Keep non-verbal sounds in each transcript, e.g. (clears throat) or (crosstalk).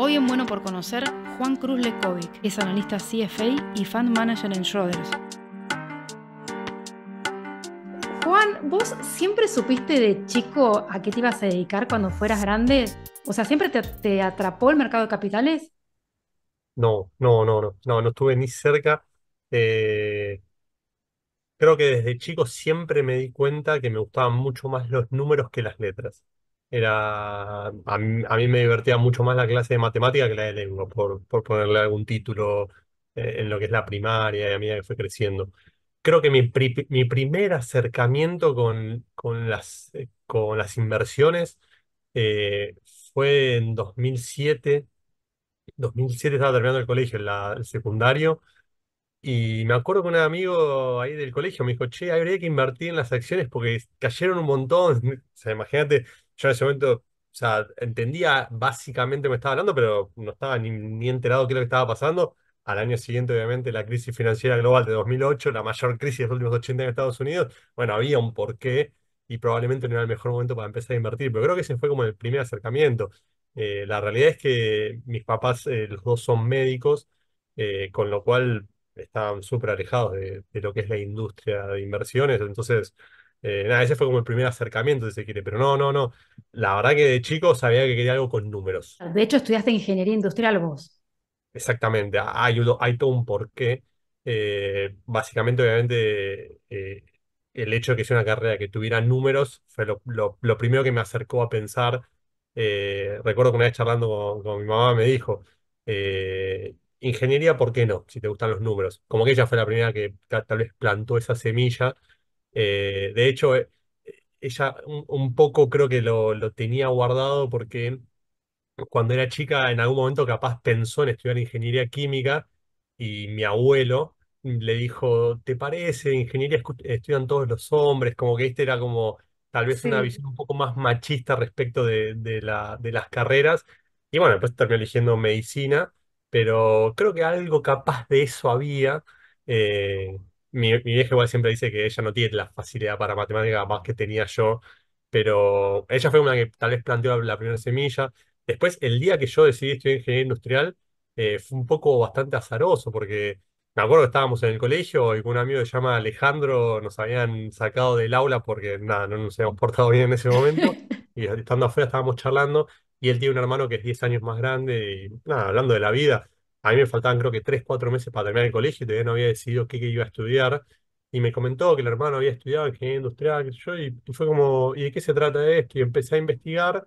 Hoy en Bueno por Conocer, Juan Cruz Lekovic es analista CFA y fund manager en Schroders. Juan, ¿vos siempre supiste de chico a qué te ibas a dedicar cuando fueras grande? O sea, ¿siempre te, atrapó el mercado de capitales? No, no, no, no, no, no estuve ni cerca. Eh, creo que desde chico siempre me di cuenta que me gustaban mucho más los números que las letras. Era, a, mí me divertía mucho más la clase de matemática que la de lengua, por, por ponerle algún título eh, en lo que es la primaria y a medida que fue creciendo. Creo que mi, primer acercamiento con, las, eh, con las inversiones eh, fue en 2007. 2007 estaba terminando el colegio, el secundario, y me acuerdo que un amigo ahí del colegio me dijo, che, habría que invertir en las acciones porque cayeron un montón. (laughs) O sea, imagínate, yo en ese momento, o sea, entendía básicamente me estaba hablando, pero no estaba ni, ni enterado qué es lo que estaba pasando. Al año siguiente, obviamente, la crisis financiera global de 2008, la mayor crisis de los últimos 80 en Estados Unidos. Bueno, había un porqué y probablemente no era el mejor momento para empezar a invertir, pero creo que ese fue como el primer acercamiento. Eh, la realidad es que mis papás, eh, los dos son médicos, eh, con lo cual estaban súper alejados de, lo que es la industria de inversiones. Entonces, eh, nada, ese fue como el primer acercamiento, si se quiere. Pero no, no, no. La verdad que de chico sabía que quería algo con números. De hecho, estudiaste ingeniería industrial vos. Exactamente. Hay, hay todo un porqué. Eh, básicamente, obviamente, eh, el hecho de que sea una carrera que tuviera números fue lo, primero que me acercó a pensar. recuerdo que una vez charlando con, mi mamá me dijo, eh, ingeniería, ¿por qué no? Si te gustan los números. Como que ella fue la primera que tal vez plantó esa semilla. Eh, de hecho, eh, ella un, poco creo que lo, tenía guardado porque cuando era chica, en algún momento capaz pensó en estudiar ingeniería química y mi abuelo le dijo, ¿te parece? Ingeniería estudian todos los hombres, como que este era como tal vez una visión un poco más machista respecto de, de las carreras. Y bueno, después terminó eligiendo medicina pero creo que algo capaz de eso había. Eh, mi, vieja igual siempre dice que ella no tiene la facilidad para matemática más que tenía yo, pero ella fue una que tal vez planteó la primera semilla. Después, el día que yo decidí estudiar ingeniería industrial, eh, fue un poco bastante azaroso, porque me acuerdo que estábamos en el colegio y con un amigo que se llama Alejandro nos habían sacado del aula porque nada, no nos habíamos portado bien en ese momento. (laughs) y estando afuera estábamos charlando y él tiene un hermano que es 10 años más grande y nada, hablando de la vida. A mí me faltaban creo que 3, 4 meses para terminar el colegio y todavía no había decidido qué, iba a estudiar. Y me comentó que el hermano había estudiado ingeniería industrial, sé yo, y, fue como, ¿y de qué se trata esto? Y empecé a investigar.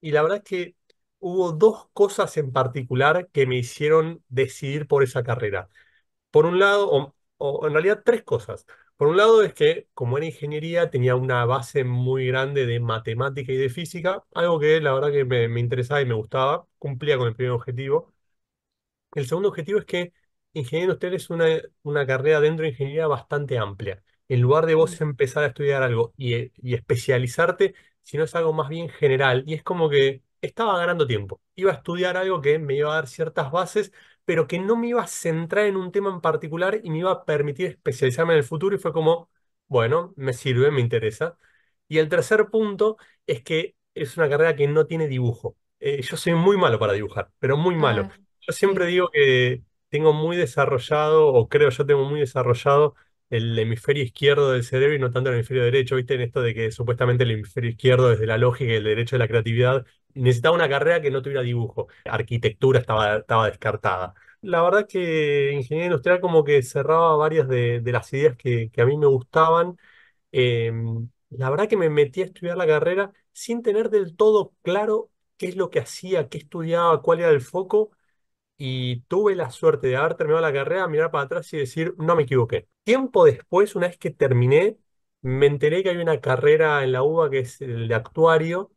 Y la verdad es que hubo dos cosas en particular que me hicieron decidir por esa carrera. Por un lado, o en realidad tres cosas. Por un lado es que, como era ingeniería, tenía una base muy grande de matemática y de física, algo que la verdad que me, interesaba y me gustaba, cumplía con el primer objetivo. El segundo objetivo es que ingeniero usted es una, una carrera dentro de ingeniería bastante amplia. En lugar de vos mm. empezar a estudiar algo y, y especializarte, sino es algo más bien general. Y es como que estaba ganando tiempo. Iba a estudiar algo que me iba a dar ciertas bases, pero que no me iba a centrar en un tema en particular y me iba a permitir especializarme en el futuro. Y fue como, bueno, me sirve, me interesa. Y el tercer punto es que es una carrera que no tiene dibujo. Eh, yo soy muy malo para dibujar, pero muy malo. Ah, yo siempre digo que tengo muy desarrollado, o creo yo tengo muy desarrollado el hemisferio izquierdo del cerebro y no tanto el hemisferio derecho, ¿viste? En esto de que supuestamente el hemisferio izquierdo, de la lógica y el derecho de la creatividad, necesitaba una carrera que no tuviera dibujo. Arquitectura estaba, estaba descartada. La verdad que ingeniería industrial como que cerraba varias de, las ideas que, a mí me gustaban. Em, la verdad que me metí a estudiar la carrera sin tener del todo claro qué es lo que hacía, qué estudiaba, cuál era el foco y tuve la suerte de haber terminado la carrera, mirar para atrás y decir, no me equivoqué. Tiempo después, una vez que terminé, me enteré que hay una carrera en la UBA que es el de actuario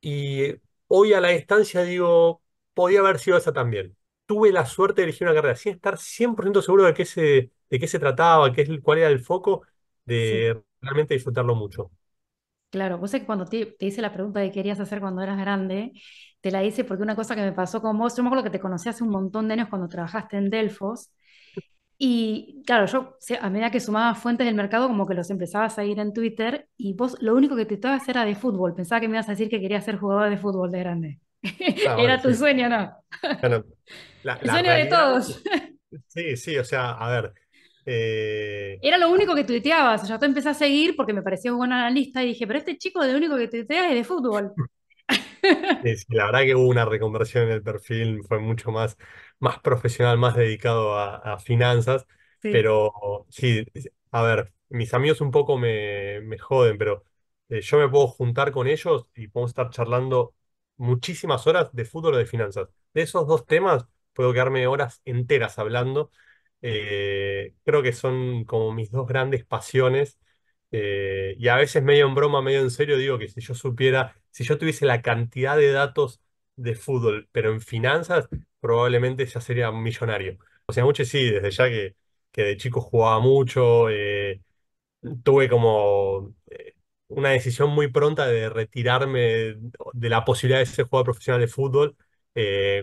y hoy a la distancia digo, podía haber sido esa también. Tuve la suerte de elegir una carrera sin estar 100% seguro de qué se, de qué se trataba, es, cuál era el foco, de realmente disfrutarlo mucho. Claro, vos sé que cuando te, te, hice la pregunta de qué querías hacer cuando eras grande, te la hice porque una cosa que me pasó con vos, yo me acuerdo que te conocí hace un montón de años cuando trabajaste en Delfos, y claro, yo a medida que sumaba fuentes del mercado, como que los empezabas a seguir en Twitter, y vos lo único que te a hacer era de fútbol, pensaba que me ibas a decir que querías ser jugador de fútbol de grande. Ah, (laughs) era tu sueño, ¿no? El sueño de todos. Sí, sí, o sea, a ver, eh, Era lo único que tuiteabas. O yo te empecé a seguir porque me parecía un buen analista y dije, pero este chico de lo único que tuitea es de fútbol la verdad que hubo una reconversión en el perfil, fue mucho más, más profesional, más dedicado a, finanzas, (laughs) pero sí, a ver, mis amigos un poco me, joden, pero eh, yo me puedo juntar con ellos y puedo estar charlando muchísimas horas de fútbol o de finanzas. De esos dos temas puedo quedarme horas enteras hablando. Eh, creo que son como mis dos grandes pasiones eh, y a veces medio en broma, medio en serio, digo que si yo supiera, si yo tuviese la cantidad de datos de fútbol, pero en finanzas, probablemente ya sería millonario. O sea, mucho sí, desde ya que, que de chico jugaba mucho, eh, tuve como eh, una decisión muy pronta de retirarme de la posibilidad de ser jugador profesional de fútbol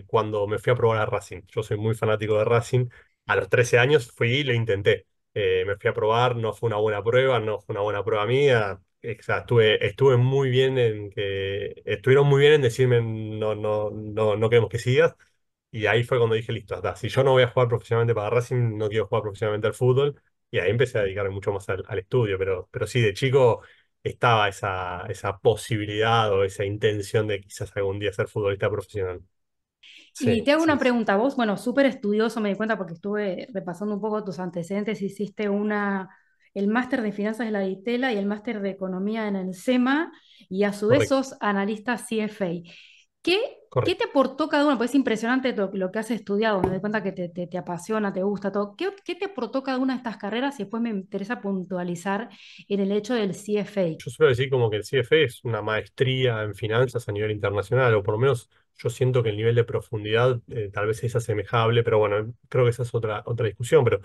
cuando me fui a probar a Racing. Yo soy muy fanático de Racing. A los 13 años fui y lo intenté. Eh, me fui a probar, no fue una buena prueba, no fue una buena prueba mía. Eh, estuve, estuve muy bien en que. Estuvieron muy bien en decirme no, no, no, no queremos que sigas. Y ahí fue cuando dije, listo, hasta si yo no voy a jugar profesionalmente para Racing, no quiero jugar profesionalmente al fútbol. Y ahí empecé a dedicarme mucho más al, al estudio. Pero, pero sí, de chico estaba esa, esa posibilidad o esa intención de quizás algún día ser futbolista profesional y te hago una pregunta, vos, bueno, súper estudioso, me di cuenta porque estuve repasando un poco tus antecedentes, hiciste una, el máster de finanzas de la DITELA y el máster de economía en el SEMA, y a su vez sos analista CFA. ¿Qué, ¿Qué, te aportó cada uno? Pues es impresionante lo, que has estudiado, me doy cuenta que te, apasiona, te gusta todo. ¿Qué, ¿Qué, te aportó cada una de estas carreras? Y después me interesa puntualizar en el hecho del CFA. Yo suelo decir como que el CFA es una maestría en finanzas a nivel internacional, o por lo menos yo siento que el nivel de profundidad eh, tal vez es asemejable, pero bueno, creo que esa es otra, otra discusión. Pero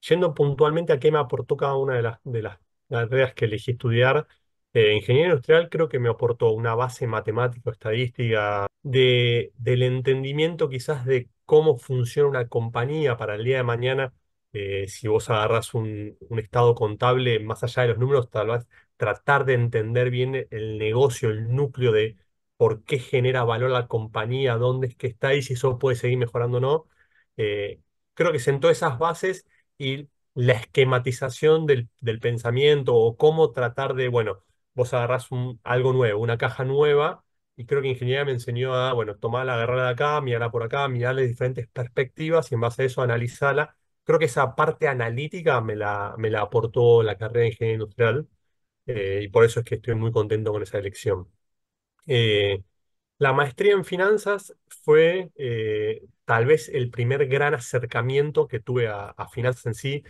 yendo puntualmente a qué me aportó cada una de las, de las carreras que elegí estudiar, eh, ingeniería industrial creo que me aportó una base matemática, estadística, del entendimiento quizás de cómo funciona una compañía para el día de mañana. Eh, si vos agarras un estado contable más allá de los números, tal vez tratar de entender bien el negocio, el núcleo de por qué genera valor la compañía, dónde es que está y si eso puede seguir mejorando o no. Eh, creo que sentó esas bases y la esquematización del, pensamiento o cómo tratar de, bueno, vos agarrás algo nuevo, una caja nueva, y creo que ingeniería me enseñó a, bueno, tomarla, agarrarla de acá, mirarla por acá, mirarle diferentes perspectivas y en base a eso analizarla. Creo que esa parte analítica me la, me la aportó la carrera de ingeniería industrial eh, y por eso es que estoy muy contento con esa elección. Eh, la maestría en finanzas fue eh, tal vez el primer gran acercamiento que tuve a, finanzas en sí.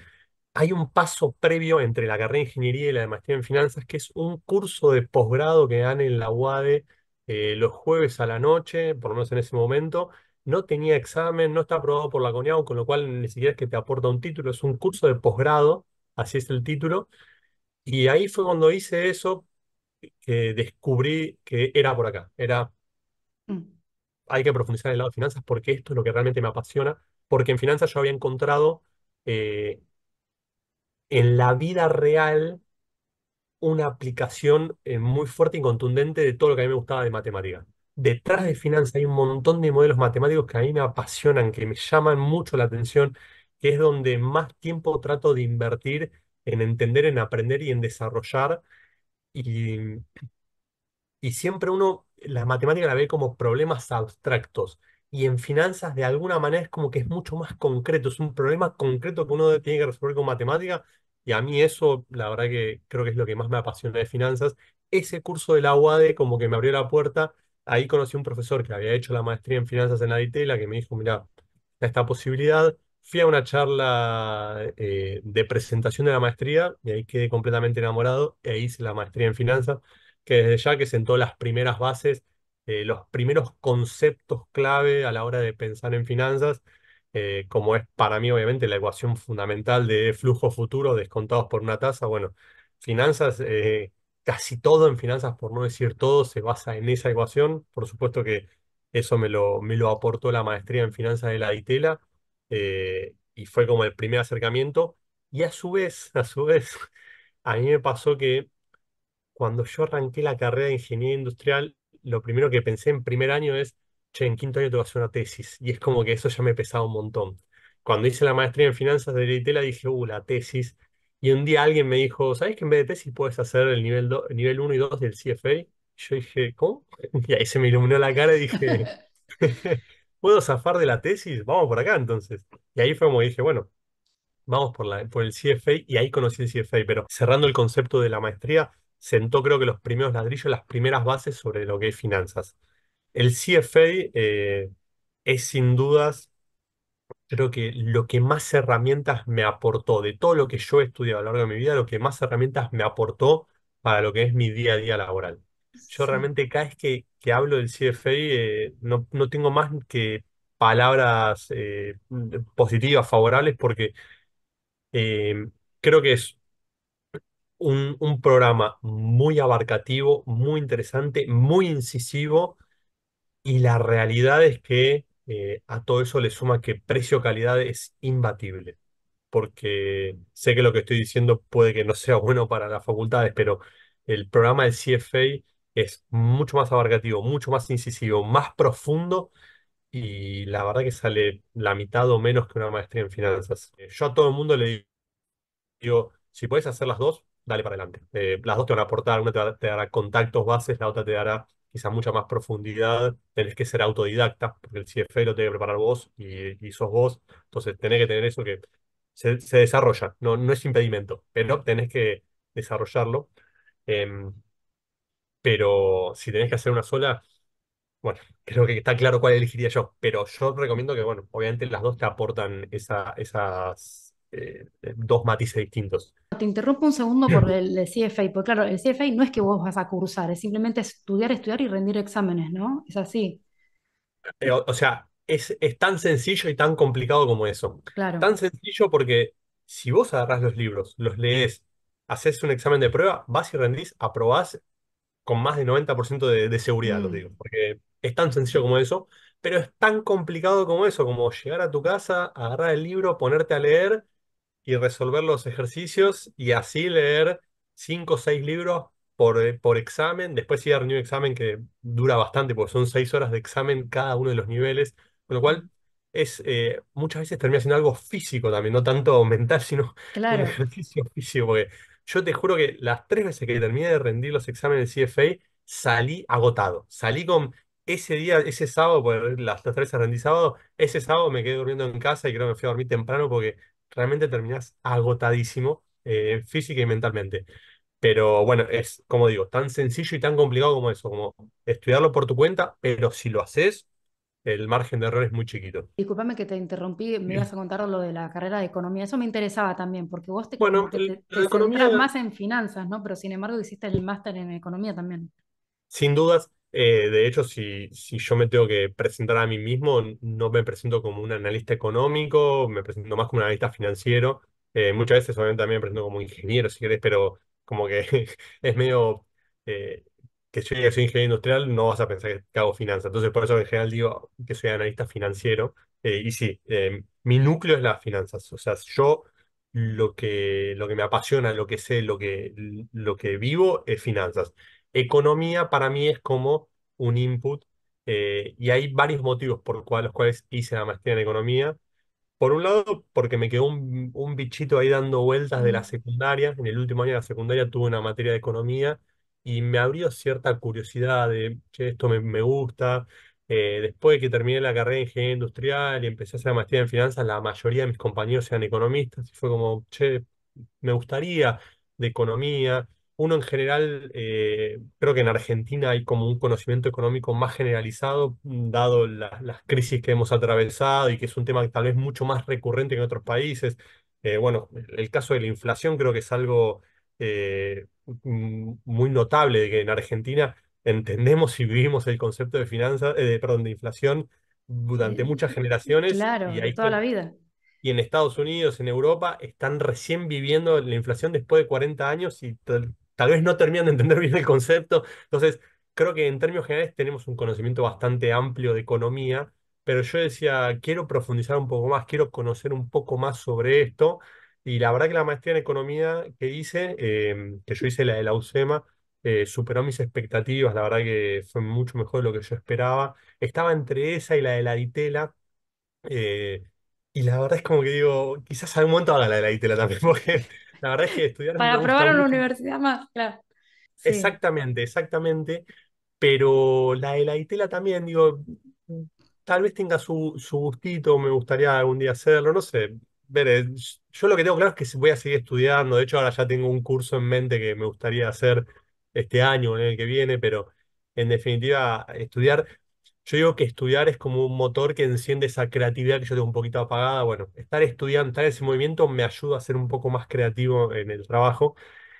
Hay un paso previo entre la carrera de ingeniería y la de maestría en finanzas, que es un curso de posgrado que dan en la UADE eh, los jueves a la noche, por lo menos en ese momento. No tenía examen, no está aprobado por la CONIAU, con lo cual ni siquiera es que te aporta un título, es un curso de posgrado, así es el título. Y ahí fue cuando hice eso, que descubrí que era por acá. Era, mm. hay que profundizar en el lado de finanzas porque esto es lo que realmente me apasiona, porque en finanzas yo había encontrado eh, en la vida real una aplicación eh, muy fuerte y contundente de todo lo que a mí me gustaba de matemática. Detrás de finanzas hay un montón de modelos matemáticos que a mí me apasionan, que me llaman mucho la atención, que es donde más tiempo trato de invertir en entender, en aprender y en desarrollar y, y siempre uno la matemática la ve como problemas abstractos. Y en finanzas, de alguna manera, es como que es mucho más concreto, es un problema concreto que uno tiene que resolver con matemática. Y a mí eso, la verdad que creo que es lo que más me apasiona de finanzas. Ese curso de la UAD como que me abrió la puerta. Ahí conocí a un profesor que había hecho la maestría en finanzas en la que me dijo, mira, esta posibilidad fui a una charla eh, de presentación de la maestría y ahí quedé completamente enamorado e hice la maestría en finanzas, que desde ya que sentó las primeras bases, eh, los primeros conceptos clave a la hora de pensar en finanzas, eh, como es para mí obviamente la ecuación fundamental de flujo futuro descontados por una tasa. Bueno, finanzas, casi todo en finanzas, por no decir todo, se basa en esa ecuación. Por supuesto que eso me lo, me lo aportó la maestría en finanzas de la ITELA eh, y fue como el primer acercamiento. Y a su vez, a su vez, (laughs) a mí me pasó que cuando yo arranqué la carrera de ingeniería industrial, lo primero que pensé en primer año es, che, en quinto año te vas a hacer una tesis. Y es como que eso ya me pesaba un montón. Cuando hice la maestría en finanzas de la dije, uh, la tesis. Y un día alguien me dijo, sabes que en vez de tesis puedes hacer el nivel, nivel 1 y 2 del CFA? Yo dije, ¿cómo? (laughs) Y ahí se me iluminó la cara y dije, (laughs) puedo zafar de la tesis, vamos por acá entonces. Y ahí fue como dije, bueno, vamos por, la, por el CFA y ahí conocí el CFA, pero cerrando el concepto de la maestría, sentó creo que los primeros ladrillos, las primeras bases sobre lo que es finanzas. El CFA eh, es sin dudas, creo que lo que más herramientas me aportó, de todo lo que yo he estudiado a lo largo de mi vida, lo que más herramientas me aportó para lo que es mi día a día laboral. Yo realmente cada vez que hablo del CFA, eh, no, tengo más que palabras eh, mm. positivas, favorables, porque em, creo que es un, programa muy abarcativo, muy interesante, muy incisivo, y la realidad es que eh, a todo eso le suma que precio-calidad es imbatible, porque sé que lo que estoy diciendo puede que no sea bueno para las facultades, pero el programa del CFA es mucho más abarcativo, mucho más incisivo, más profundo y la verdad que sale la mitad o menos que una maestría en finanzas. Eh, yo a todo el mundo le digo, si puedes hacer las dos, dale para adelante. Eh, las dos te van a aportar, una te, dará contactos bases, la otra te dará quizá mucha más profundidad. Tenés que ser autodidacta, porque el CFE lo tiene que preparar vos y, sos vos. Entonces tenés que tener eso que se, desarrolla, no, no es impedimento, pero tenés que desarrollarlo. Em, pero si tenés que hacer una sola, bueno, (laughs) creo que está claro cuál elegiría yo, pero yo recomiendo que, bueno, obviamente las dos te aportan esa, esas eh, eh, dos matices distintos. Te interrumpo un segundo por (clears throat) el, CFA, porque claro, el CFA no es que vos vas a cursar, es simplemente estudiar, estudiar y rendir exámenes, ¿no? Es así. Eh, o sea, es, es, tan sencillo y tan complicado como eso. Claro. Tan sencillo porque si vos agarrás los libros, los lees, haces un examen de prueba, vas y rendís, aprobás con más de 90% de, seguridad, lo mm. digo, porque es tan sencillo como eso, pero es tan complicado como eso, como llegar a tu casa, agarrar el libro, ponerte a leer y resolver los ejercicios y así leer 5 o 6 libros por, eh, por, examen, después ir a un examen que dura bastante, porque son 6 horas de examen cada uno de los niveles, con lo cual mm. es eh, muchas veces termina siendo algo físico también, no tanto mental, sino (laughs) un ejercicio físico, porque yo te juro que las tres veces que terminé de rendir los exámenes de CFA, salí agotado. Salí con ese día, ese sábado, las, tres veces rendí sábado, ese sábado me quedé durmiendo en casa y creo que me fui a dormir temprano porque realmente terminás agotadísimo eh, física y mentalmente. Pero bueno, es como digo, tan sencillo y tan complicado como eso, como estudiarlo por tu cuenta, pero si lo haces, el margen de error es muy chiquito. Disculpame que te interrumpí, me ibas a contar lo de la carrera de economía, eso me interesaba también, porque vos te, bueno, más en finanzas, ¿no? Pero sin embargo hiciste el máster en economía también. Sin dudas, eh, de hecho, si, yo me tengo que presentar a mí mismo, no me presento como un analista económico, me presento más como un analista financiero. Eh, muchas veces obviamente también me presento como ingeniero, si querés, pero como que (laughs) es medio... Eh, que soy ingeniero industrial, no vas a pensar que hago finanzas. Entonces, por eso en general digo que soy analista financiero. Eh, y sí, eh, mi núcleo es las finanzas. O sea, yo lo que, lo que me apasiona, lo que sé, lo que, lo que vivo es finanzas. Economía para mí es como un input eh, y hay varios motivos por los cuales hice la maestría en economía. Por un lado, porque me quedó un, un bichito ahí dando vueltas de la mm. secundaria. En el último año de la secundaria tuve una materia de economía y me abrió cierta curiosidad de, che, esto me, gusta. Eh, después de que terminé la carrera de ingeniería industrial y empecé a hacer maestría en finanzas, la mayoría de mis compañeros eran economistas y fue como, che, me gustaría de economía. Uno en general, eh, creo que en Argentina hay como un conocimiento económico más generalizado, mm, dado las crisis que hemos atravesado y que es un tema que tal vez mucho más recurrente que en otros países. Eh, bueno, el caso de la inflación creo que es algo eh, muy notable de que en Argentina entendemos y vivimos el concepto de finanzas, eh, perdón, de inflación durante muchas generaciones. Claro, y toda la vida. Y en Estados Unidos, en Europa, están recién viviendo la inflación después de 40 años y tal vez no terminan de entender bien el concepto. Entonces, creo que en términos generales tenemos un conocimiento bastante amplio de economía, pero yo decía, quiero profundizar un poco más, quiero conocer un poco más sobre esto. Y la verdad que la maestría en economía que hice, em, que yo hice la de la UCEMA, eh, superó mis expectativas, la verdad que fue mucho mejor de lo que yo esperaba. Estaba entre esa y la de la ITELA. Eh, y la verdad es como que digo, quizás algún momento haga la de la ITELA también, (laughs) porque la verdad es que estudiar... Para probar en universidad más, claro. Exactamente, exactamente. Pero la de la ITELA también, digo, tal vez tenga su, su gustito, me gustaría algún día hacerlo, no sé yo lo que tengo claro es que voy a seguir estudiando. De hecho, ahora ya tengo un curso en mente que me gustaría hacer este año o en el que viene, pero en definitiva, estudiar. Yo digo que estudiar es como un motor que enciende esa creatividad que yo tengo un poquito apagada. Bueno, estar estudiando, estar en ese movimiento me ayuda a ser un poco más creativo en el trabajo.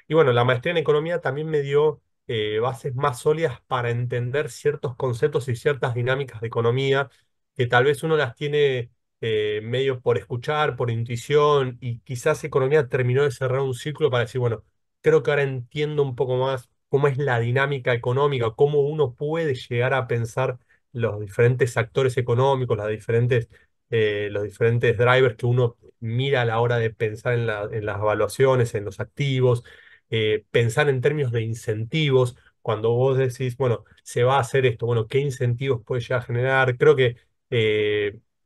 Y bueno, la maestría en economía también me dio eh, bases más sólidas para entender ciertos conceptos y ciertas dinámicas de economía que tal vez uno las tiene eh, medios medio por escuchar, por intuición, y quizás economía terminó de cerrar un ciclo para decir, bueno, creo que ahora entiendo un poco más cómo es la dinámica económica, cómo uno puede llegar a pensar los diferentes actores económicos, las diferentes, eh, los diferentes drivers que uno mira a la hora de pensar en, las evaluaciones, en los activos, eh, pensar en términos de incentivos, cuando vos decís, bueno, se va a hacer esto, bueno, ¿qué incentivos puede llegar a generar? Creo que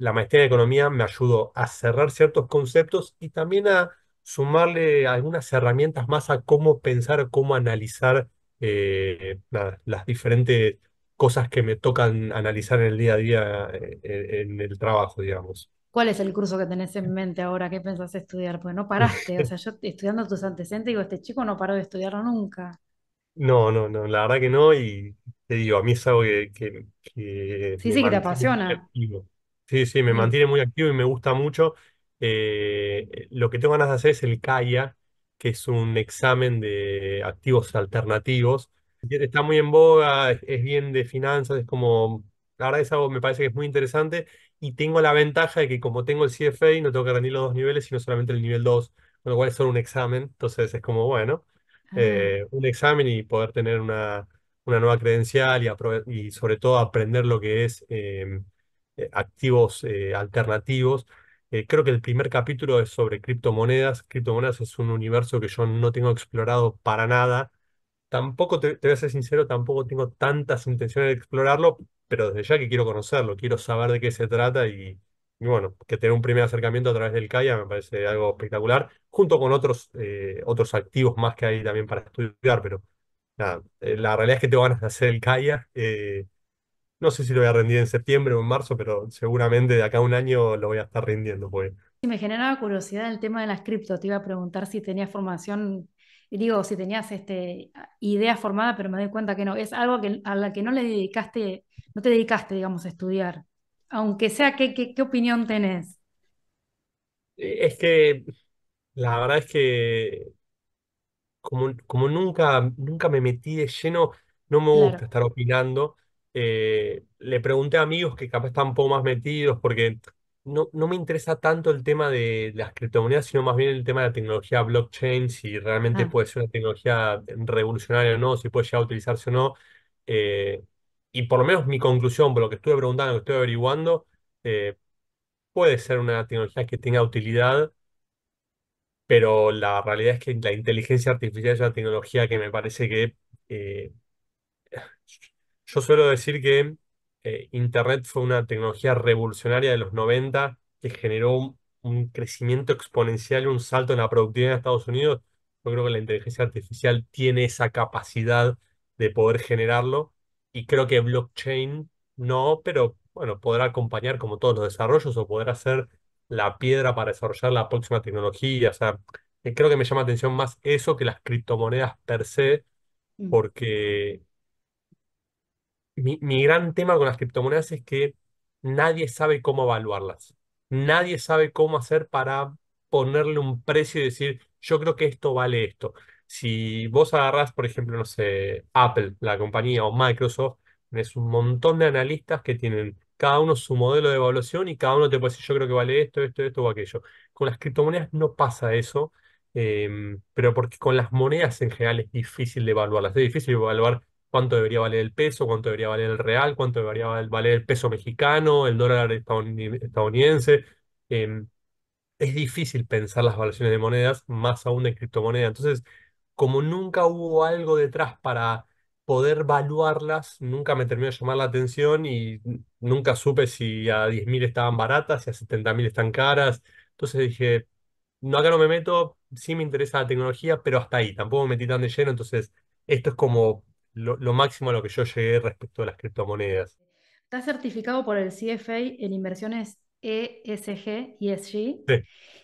la maestría en economía me ayudó a cerrar ciertos conceptos y también a sumarle algunas herramientas más a cómo pensar, cómo analizar eh, las diferentes cosas que me tocan analizar en el día a día eh, eh, en, el trabajo, digamos. ¿Cuál es el curso que tenés en mente ahora? ¿Qué pensás estudiar? Pues no paraste, o sea, yo estudiando tus antecedentes digo, este chico no paró de estudiar nunca. No, no, no, la verdad que no, y te digo, a mí es algo que... que, sí, sí, que te apasiona. Sí, sí, me mantiene muy activo y me gusta mucho. Eh, eh, lo que tengo ganas de hacer es el CAIA, que es un examen de activos alternativos. Está muy en boga, es, bien de finanzas, es como, la verdad es algo, me parece que es muy interesante y tengo la ventaja de que como tengo el CFA no tengo que rendir los dos niveles, sino solamente el nivel 2, con lo cual es solo un examen, entonces es como, bueno, ah. eh, un examen y poder tener una, una nueva credencial y, sobre todo aprender lo que es... Em, eh, activos eh, alternativos. Eh, creo que el primer capítulo es sobre criptomonedas. Criptomonedas es un universo que yo no tengo explorado para nada. Tampoco, te, voy a ser sincero, tampoco tengo tantas intenciones de explorarlo, pero desde ya que quiero conocerlo, quiero saber de qué se trata y, bueno, que tener un primer acercamiento a través del CAIA me parece algo espectacular, junto con otros, otros activos más que hay también para estudiar, pero la realidad es que tengo ganas de hacer el CAIA, no sé si lo voy a rendir en septiembre o en marzo, pero seguramente de acá a un año lo voy a estar rindiendo. Pues. Sí, me generaba curiosidad el tema de las cripto. Te iba a preguntar si tenías formación, digo, si tenías este, idea formada, pero me doy cuenta que no. Es algo a la que no le dedicaste, no te dedicaste, digamos, a estudiar. Aunque sea, ¿qué, qué, opinión tenés? Es que la verdad es que como, como nunca, nunca me metí de lleno, no me gusta estar opinando. Eh, le pregunté a amigos que capaz están un poco más metidos, porque no, no me interesa tanto el tema de las criptomonedas, sino más bien el tema de la tecnología blockchain, si realmente ah. puede ser una tecnología revolucionaria o no, si puede llegar a utilizarse o no. Eh, y por lo menos mi conclusión, por lo que estuve preguntando, lo que estuve averiguando, eh, puede ser una tecnología que tenga utilidad, pero la realidad es que la inteligencia artificial es una tecnología que me parece que yo suelo decir que eh, Internet fue una tecnología revolucionaria de los 90 que generó un, crecimiento exponencial, y un salto en la productividad de Estados Unidos. Yo creo que la inteligencia artificial tiene esa capacidad de poder generarlo y creo que blockchain no, pero bueno, podrá acompañar como todos los desarrollos o podrá ser la piedra para desarrollar la próxima tecnología. O sea, eh, creo que me llama atención más eso que las criptomonedas per se, mm. porque mi, gran tema con las criptomonedas es que nadie sabe cómo evaluarlas. Nadie sabe cómo hacer para ponerle un precio y decir, yo creo que esto vale esto. Si vos agarrás, por ejemplo, no sé, Apple, la compañía, o Microsoft, es un montón de analistas que tienen cada uno su modelo de evaluación y cada uno te puede decir, yo creo que vale esto, esto, esto o aquello. Con las criptomonedas no pasa eso, em, pero porque con las monedas en general es difícil de evaluarlas. Es difícil evaluar cuánto debería valer el peso, cuánto debería valer el real, cuánto debería valer el peso mexicano, el dólar estadounidense. Em, es difícil pensar las valuaciones de monedas, más aún de criptomonedas. Entonces, como nunca hubo algo detrás para poder valuarlas, nunca me terminó de llamar la atención y nunca supe si a 10.000 estaban baratas, si a 70.000 están caras. Entonces dije, no, acá no me meto, sí me interesa la tecnología, pero hasta ahí, tampoco me metí tan de lleno, entonces esto es como lo, máximo a lo que yo llegué respecto a las criptomonedas. Está certificado por el CFA en inversiones ESG, ESG. Sí,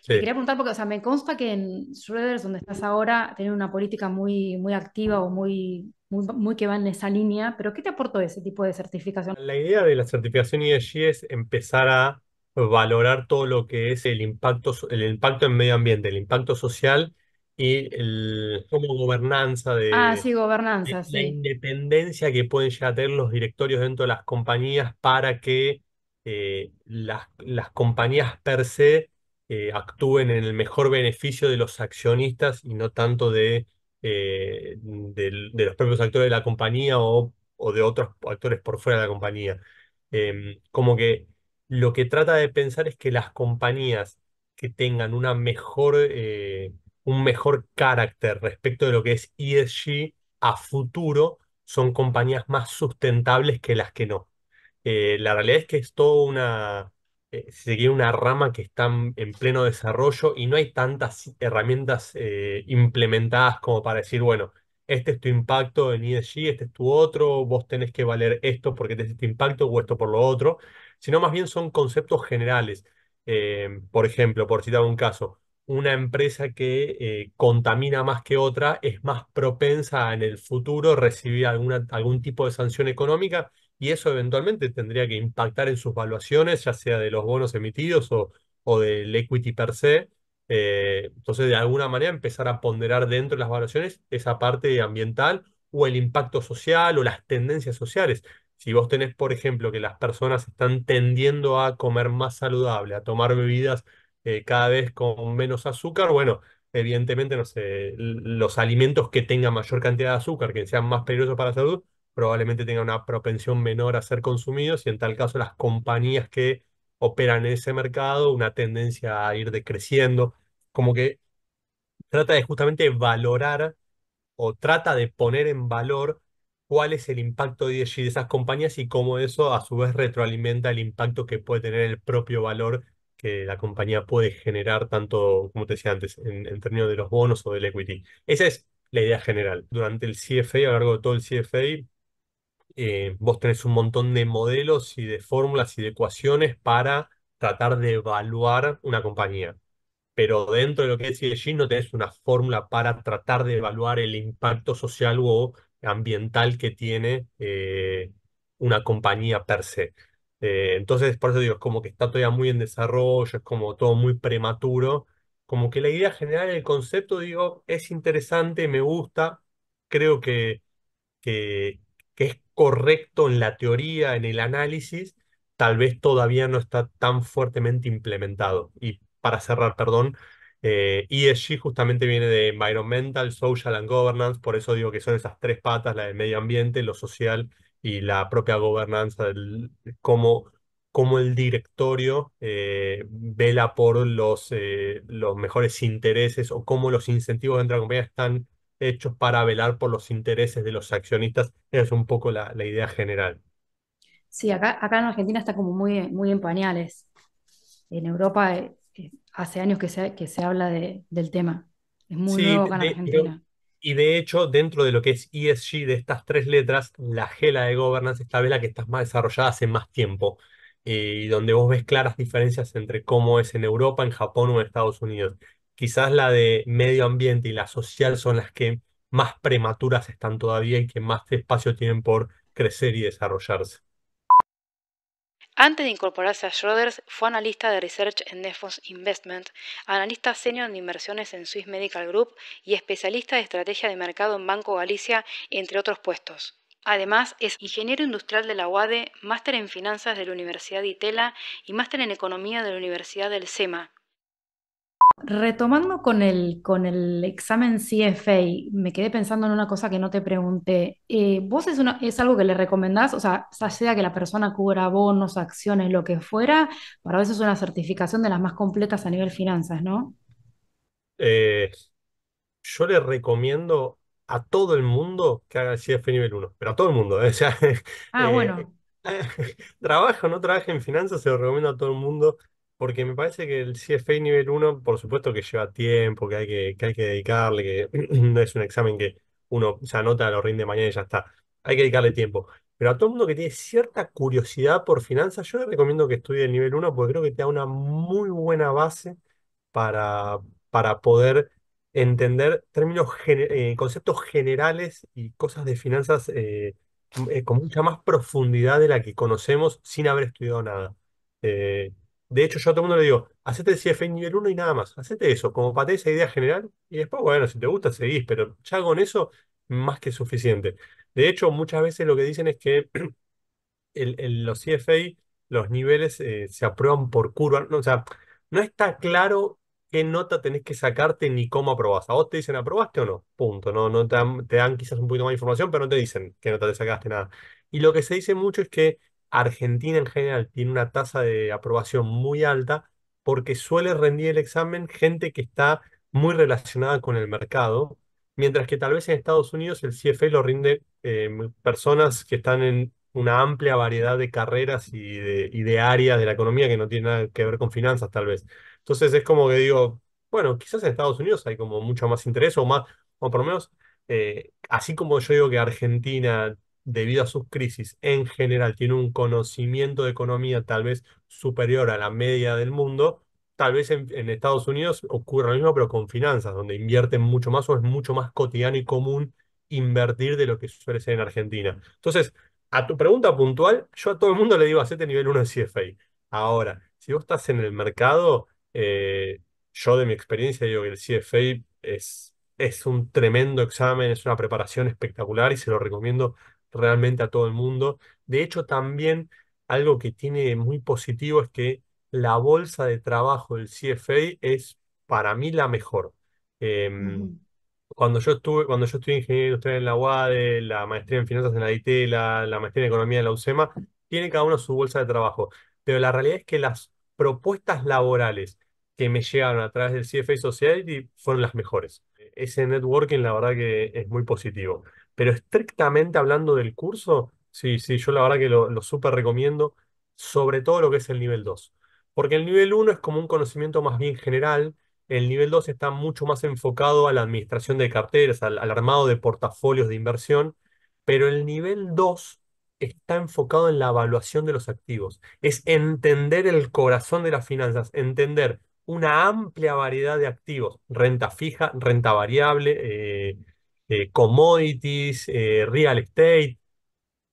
Quería preguntar, porque sea, me consta que en Schroeder, donde estás ahora, tienen una política muy, muy activa o muy, muy, que va en esa línea, pero ¿qué te aportó ese tipo de certificación? La idea de la certificación ESG es empezar a valorar todo lo que es el impacto, el impacto en medio ambiente, el impacto social y el, como gobernanza ah, de, gobernanza, la independencia que pueden llegar a tener los directorios dentro de las compañías para que eh, las, las, compañías per se eh, actúen en el mejor beneficio de los accionistas y no tanto de, eh, los propios actores de la compañía o, de otros actores por fuera de la compañía. Em, como que lo que trata de pensar es que las compañías que tengan una mejor un mejor carácter respecto de lo que es ESG a futuro, son compañías más sustentables que las que no. Eh, la realidad es que es toda una, eh, ...seguir una rama que está en pleno desarrollo y no hay tantas herramientas eh, implementadas como para decir, bueno, este es tu impacto en ESG, este es tu otro, vos tenés que valer esto porque este este impacto o esto por lo otro, sino más bien son conceptos generales. por ejemplo, por citar un caso, una empresa que eh, contamina más que otra es más propensa en el futuro recibir algún tipo de sanción económica y eso eventualmente tendría que impactar en sus valuaciones, ya sea de los bonos emitidos o, o del equity per se. Eh, entonces, de alguna manera, empezar a ponderar dentro de las valuaciones esa parte ambiental o el impacto social o las tendencias sociales. Si vos tenés, por ejemplo, que las personas están tendiendo a comer más saludable, a tomar bebidas eh, cada vez con menos azúcar, bueno, evidentemente, no sé, los alimentos que tengan mayor cantidad de azúcar, que sean más peligrosos para la salud, probablemente tengan una propensión menor a ser consumidos y en tal caso las compañías que operan en ese mercado, una tendencia a ir decreciendo, como que trata de justamente valorar o trata de poner en valor cuál es el impacto de esas compañías y cómo eso a su vez retroalimenta el impacto que puede tener el propio valor que la compañía puede generar tanto, como te decía antes, en, términos de los bonos o del equity. Esa es la idea general. Durante el CFA, a lo largo de todo el CFA, eh, vos tenés un montón de modelos y de fórmulas y de ecuaciones para tratar de evaluar una compañía. Pero dentro de lo que es ESG no tenés una fórmula para tratar de evaluar el impacto social o ambiental que tiene eh, una compañía per se. Eh, entonces, por eso digo, es como que está todavía muy en desarrollo, es como todo muy prematuro. Como que la idea general, el concepto, digo, es interesante, me gusta, creo que, que, es correcto en la teoría, en el análisis, tal vez todavía no está tan fuertemente implementado. Y para cerrar, perdón, ESG eh, e justamente viene de Environmental, Social and Governance, por eso digo que son esas tres patas, la del medio ambiente, lo social y la propia gobernanza, cómo, cómo, el directorio eh, vela por los, eh, los mejores intereses o cómo los incentivos dentro de la compañía están hechos para velar por los intereses de los accionistas. es un poco la, idea general. Sí, acá, en Argentina está como muy, muy en pañales. En Europa eh, hace años que se, que se habla del tema. Es muy nuevo acá en Argentina. Y de hecho, dentro de lo que es ESG, de estas tres letras, la G, de governance, es la vela que está más desarrollada hace más tiempo. Eh, y donde vos ves claras diferencias entre cómo es en Europa, en Japón o en Estados Unidos. Quizás la de medio ambiente y la social son las que más prematuras están todavía y que más espacio tienen por crecer y desarrollarse. Antes de incorporarse a Schroders, fue analista de Research en Nefos Investment, analista senior de inversiones en Swiss Medical Group y especialista de estrategia de mercado en Banco Galicia, entre otros puestos. Además, es ingeniero industrial de la UADE, máster en finanzas de la Universidad de Itela y máster en economía de la Universidad del SEMA retomando con el, con el examen CFA, me quedé pensando en una cosa que no te pregunté. Eh, ¿Vos es, algo que le recomendás? O sea, sea que la persona cubra bonos, acciones, lo que fuera, para veces es una certificación de las más completas a nivel finanzas, ¿no? Eh, yo le recomiendo a todo el mundo que haga el CFA nivel 1, pero a todo el mundo. ¿eh? (laughs) ah, bueno. (laughs) trabaja o no trabaje en finanzas, se lo recomiendo a todo el mundo porque me parece que el CFA nivel 1, por supuesto que lleva tiempo, que hay que, hay que dedicarle, que (clears throat) no es un examen que uno se anota, lo rinde mañana y ya está. Hay que dedicarle tiempo. Pero a todo el mundo que tiene cierta curiosidad por finanzas, yo le recomiendo que estudie el nivel 1 porque creo que te da una muy buena base para, para poder entender términos, eh, conceptos generales y cosas de finanzas eh, eh, con mucha más profundidad de la que conocemos sin haber estudiado nada. De hecho, yo a todo el mundo le digo, hacete el CFA nivel 1 y nada más, hacete eso, como para esa idea general, y después, bueno, si te gusta, seguís, pero ya con eso, más que suficiente. De hecho, muchas veces lo que dicen es que (clears throat) el, los CFA, los niveles eh, se aprueban por curva, o sea, no está claro qué nota tenés que sacarte ni cómo aprobás. A vos te dicen, ¿aprobaste o no? Punto. No, no te dan, te dan quizás un poquito más de información, pero no te dicen qué nota te sacaste, nada. Y lo que se dice mucho es que Argentina en general tiene una tasa de aprobación muy alta porque suele rendir el examen gente que está muy relacionada con el mercado, mientras que tal vez en Estados Unidos el CFA e lo rinde eh, personas que están en una amplia variedad de carreras y de, áreas de la economía que no tienen nada que ver con finanzas tal vez. Entonces es como que digo, bueno, quizás en Estados Unidos hay como mucho más interés o más, o por lo menos, eh, así como yo digo que Argentina debido a sus crisis en general, tiene un conocimiento de economía tal vez superior a la media del mundo, tal vez en, Estados Unidos ocurre lo mismo, pero con finanzas, donde invierten mucho más o es mucho más cotidiano y común invertir de lo que suele ser en Argentina. Entonces, a tu pregunta puntual, yo a todo el mundo le digo, hacete nivel 1 de CFA. Ahora, si vos estás en el mercado, eh, yo de mi experiencia digo que el CFA es, es un tremendo examen, es una preparación espectacular y se lo recomiendo realmente a todo el mundo. De hecho, también algo que tiene muy positivo es que la bolsa de trabajo del CFA es para mí la mejor. Em, cuando yo estuve, cuando yo estuve ingeniero industrial en la UADE, la maestría en finanzas en la IT, la, la maestría en economía en la UCEMA, tiene cada uno su bolsa de trabajo. Pero la realidad es que las propuestas laborales que me llegaron a través del CFA Society fueron las mejores. E, ese networking, la verdad que es muy positivo. Pero estrictamente hablando del curso, sí, sí, yo la verdad que lo, súper recomiendo, sobre todo lo que es el nivel 2. Porque el nivel 1 es como un conocimiento más bien general, el nivel 2 está mucho más enfocado a la administración de carteras, al, armado de portafolios de inversión, pero el nivel 2 está enfocado en la evaluación de los activos. Es entender el corazón de las finanzas, entender una amplia variedad de activos, renta fija, renta variable, eh, eh, commodities, eh, real estate.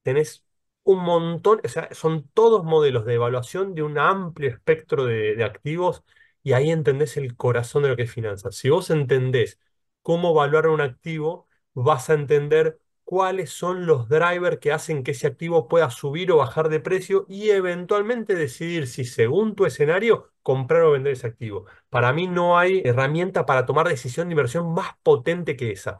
Tenés un montón, o sea, son todos modelos de evaluación de un amplio espectro de, de activos y ahí entendés el corazón de lo que es finanzas. Si vos entendés cómo evaluar un activo, vas a entender cuáles son los drivers que hacen que ese activo pueda subir o bajar de precio y eventualmente decidir si según tu escenario comprar o vender ese activo. Para mí no hay herramienta para tomar decisión de inversión más potente que esa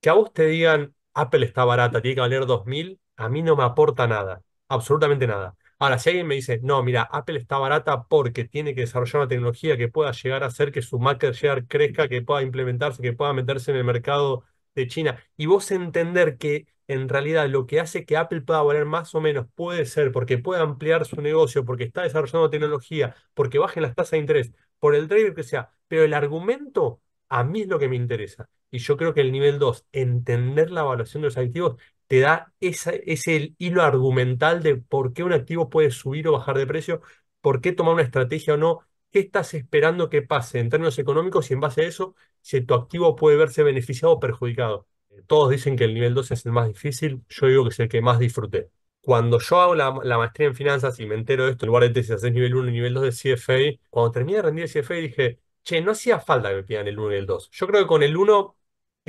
que a vos te digan, Apple está barata, tiene que valer 2.000, a mí no me aporta nada, absolutamente nada. Ahora, si alguien me dice, no, mira, Apple está barata porque tiene que desarrollar una tecnología que pueda llegar a hacer que su market share crezca, que pueda implementarse, que pueda meterse en el mercado de China, y vos entender que en realidad lo que hace que Apple pueda valer más o menos puede ser porque puede ampliar su negocio, porque está desarrollando tecnología, porque bajen las tasas de interés, por el driver que sea, pero el argumento a mí es lo que me interesa. Y yo creo que el nivel 2, entender la evaluación de los activos, te da esa, ese hilo argumental de por qué un activo puede subir o bajar de precio, por qué tomar una estrategia o no, qué estás esperando que pase en términos económicos y en base a eso, si tu activo puede verse beneficiado o perjudicado. Todos dicen que el nivel 2 es el más difícil, yo digo que es el que más disfruté. Cuando yo hago la, maestría en finanzas y me entero de esto, en lugar de tesis, es nivel 1 y nivel 2 de CFA, cuando terminé de rendir el CFA dije, che, no hacía falta que me pidan el 1 y el 2. Yo creo que con el 1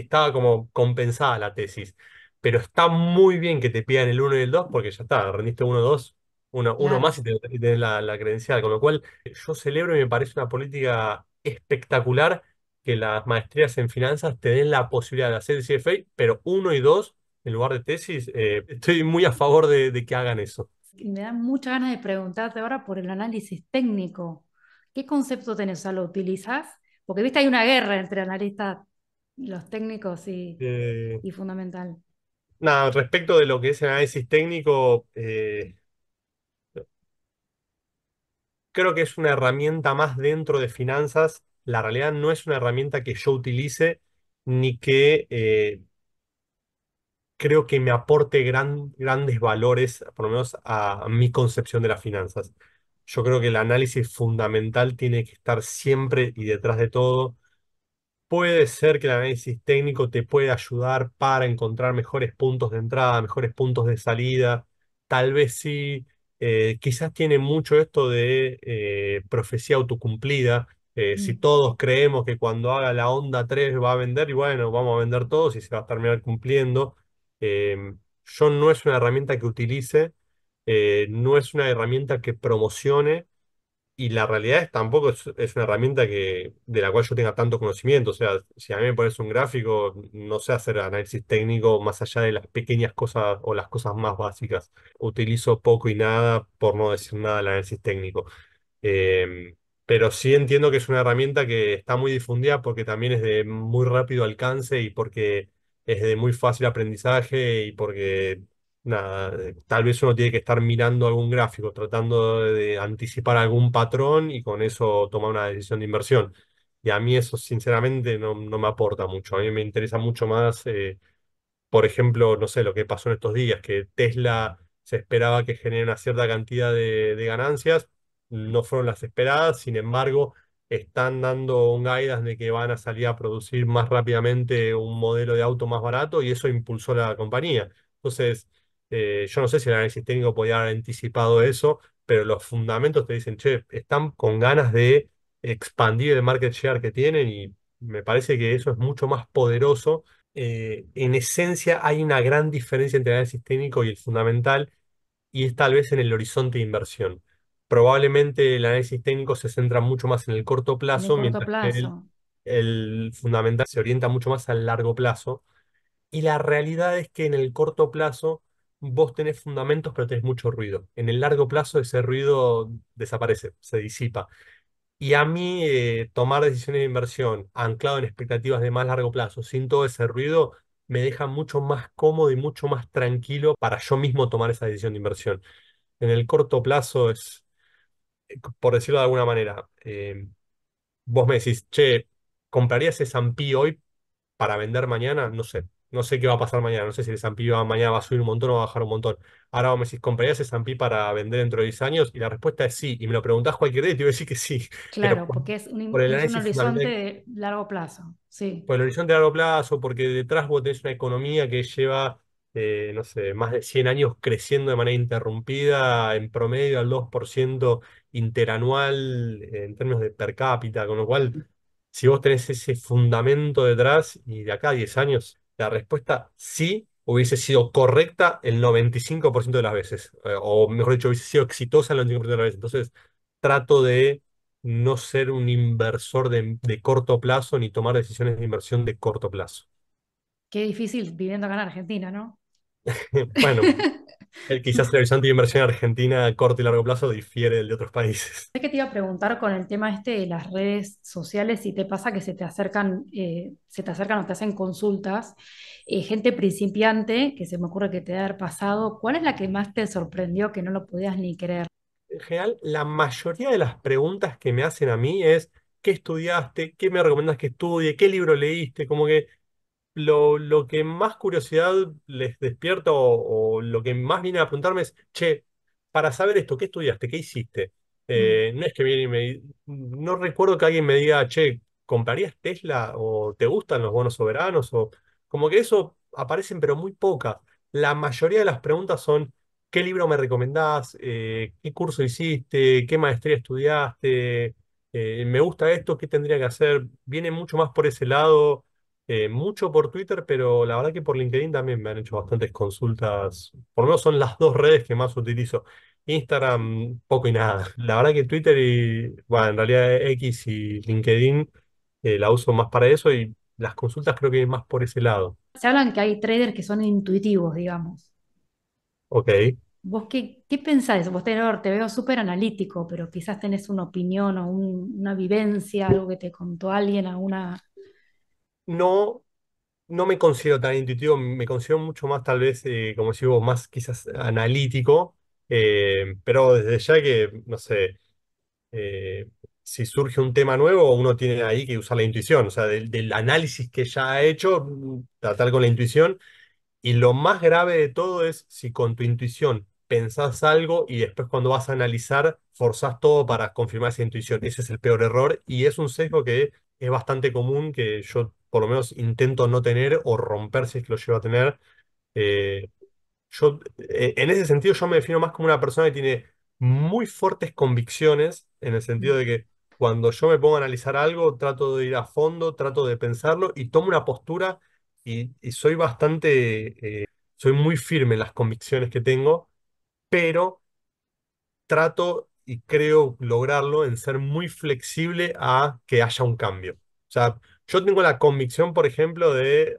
estaba como compensada la tesis. Pero está muy bien que te pidan el 1 y el 2 porque ya está, rendiste 1, 2, uno, uno más y tenés la, credencial. Con lo cual, eh, yo celebro y me parece una política espectacular que las maestrías en finanzas te den la posibilidad de hacer el CFA, pero 1 y 2 en lugar de tesis, eh, estoy muy a favor de, que hagan eso. Y Me da muchas ganas de preguntarte ahora por el análisis técnico. ¿Qué concepto tenés? O ¿lo utilizás? Porque viste, hay una guerra entre analistas los técnicos, eh, y fundamental. Nada, respecto de lo que es el análisis técnico, eh, creo que es una herramienta más dentro de finanzas. La realidad no es una herramienta que yo utilice ni que eh, creo que me aporte grandes valores, por lo menos a mi concepción de las finanzas. Yo creo que el análisis fundamental tiene que estar siempre y detrás de todo puede ser que el análisis técnico te pueda ayudar para encontrar mejores puntos de entrada, mejores puntos de salida. Tal vez sí, eh, quizás tiene mucho esto de eh, profecía autocumplida. Eh, si mm. todos creemos que cuando haga la onda 3 va a vender, y bueno, vamos a vender todos y se va a terminar cumpliendo. Em, yo no es una herramienta que utilice, no es una herramienta que promocione, y la realidad es tampoco es, una herramienta que, de la cual yo tenga tanto conocimiento. O sea, si a mí me pones un gráfico, no sé hacer análisis técnico más allá de las pequeñas cosas o las cosas más básicas. Utilizo poco y nada, por no decir nada, el análisis técnico. Em, pero sí entiendo que es una herramienta que está muy difundida porque también es de muy rápido alcance y porque es de muy fácil aprendizaje y porque nada, eh, tal vez uno tiene que estar mirando algún gráfico, tratando de anticipar algún patrón y con eso tomar una decisión de inversión. Y a mí eso sinceramente no, me aporta mucho. A mí me interesa mucho más, eh, por ejemplo, no sé, lo que pasó en estos días, que Tesla se esperaba que genere una cierta cantidad de, de ganancias, no fueron las esperadas, sin embargo, están dando un guidance de que van a salir a producir más rápidamente un modelo de auto más barato y eso impulsó la compañía. Entonces, eh, yo no sé si el análisis técnico podía haber anticipado eso, pero los fundamentos te dicen, che, están con ganas de expandir el market share que tienen y me parece que eso es mucho más poderoso. Eh, en esencia hay una gran diferencia entre el análisis técnico y el fundamental y es tal vez en el horizonte de inversión. Probablemente el análisis técnico se centra mucho más en el corto plazo, mientras Que el, fundamental se orienta mucho más al largo plazo. Y la realidad es que en el corto plazo vos tenés fundamentos, pero tenés mucho ruido. En el largo plazo ese ruido desaparece, se disipa. Y a mí eh, tomar decisiones de inversión anclado en expectativas de más largo plazo, sin todo ese ruido, me deja mucho más cómodo y mucho más tranquilo para yo mismo tomar esa decisión de inversión. En el corto plazo es, por decirlo de alguna manera, eh, vos me decís, che, ¿comprarías ese S&P hoy para vender mañana? No sé, no sé qué va a pasar mañana. No sé si el S&P mañana va a subir un montón o va a bajar un montón. Ahora vos me decís, ¿comprarías S&P para vender dentro de 10 años? Y la respuesta es sí. Y me lo preguntás cualquier día y te voy a decir que sí. (laughs) Claro, porque es un, horizonte de largo plazo. Sí. Por el horizonte de largo plazo, porque detrás vos tenés una economía que lleva, eh, no sé, más de 100 años creciendo de manera interrumpida, en promedio al 2% interanual en términos de per cápita, con lo cual si vos tenés ese fundamento detrás y de acá a 10 años la respuesta sí hubiese sido correcta el 95% de las veces, eh, o mejor dicho, hubiese sido exitosa el 95% de las veces. Entonces, trato de no ser un inversor de, de, corto plazo ni tomar decisiones de inversión de corto plazo. Qué difícil viviendo acá en Argentina, ¿no? (laughs) bueno, (laughs) quizás el horizonte de inversión argentina a corto y largo plazo difiere del de otros países. Es que te iba a preguntar con el tema este de las redes sociales, si te pasa que se te acercan, eh, se te acercan o te hacen consultas, eh, gente principiante, que se me ocurre que te ha pasado, ¿cuál es la que más te sorprendió que no lo podías ni creer? En general, la mayoría de las preguntas que me hacen a mí es, ¿qué estudiaste? ¿Qué me recomiendas que estudie? ¿Qué libro leíste? Como que lo, que más curiosidad les despierta o, lo que más viene a apuntarme es, che, para saber esto, ¿qué estudiaste? ¿Qué hiciste? Mm. Eh, no es que viene y me... No recuerdo que alguien me diga, che, ¿comprarías Tesla? ¿O te gustan los bonos soberanos? O como que eso aparecen, pero muy pocas. La mayoría de las preguntas son, ¿qué libro me recomendás? Eh, ¿qué curso hiciste? ¿Qué maestría estudiaste? Eh, ¿me gusta esto? ¿Qué tendría que hacer? Viene mucho más por ese lado eh, mucho por Twitter, pero la verdad que por LinkedIn también me han hecho bastantes consultas. Por lo menos son las dos redes que más utilizo. Instagram, poco y nada. (laughs) La verdad que Twitter y, bueno, en realidad X y LinkedIn eh, la uso más para eso y las consultas creo que más por ese lado. Se hablan que hay traders que son intuitivos, digamos. Ok. ¿Vos qué, qué pensáis? Vos te, te veo súper analítico, pero quizás tenés una opinión o una vivencia, algo que te contó alguien, alguna no, no me considero tan intuitivo, me considero mucho más, tal vez, eh, como si más quizás analítico, eh, pero desde ya que, no sé, eh, si surge un tema nuevo, uno tiene ahí que usar la intuición, o sea, del, del análisis que ya ha hecho, tratar con la intuición. Y lo más grave de todo es si con tu intuición pensás algo y después cuando vas a analizar forzás todo para confirmar esa intuición. Ese es el peor error y es un sesgo que es bastante común que yo por lo menos intento no tener o romper si es que lo llevo a tener. Eh, yo, eh, en ese sentido, yo me defino más como una persona que tiene muy fuertes convicciones, en el sentido de que cuando yo me pongo a analizar algo, trato de ir a fondo, trato de pensarlo y tomo una postura y, soy bastante, eh, soy muy firme en las convicciones que tengo, pero trato y creo lograrlo en ser muy flexible a que haya un cambio. O sea, yo tengo la convicción, por ejemplo, de,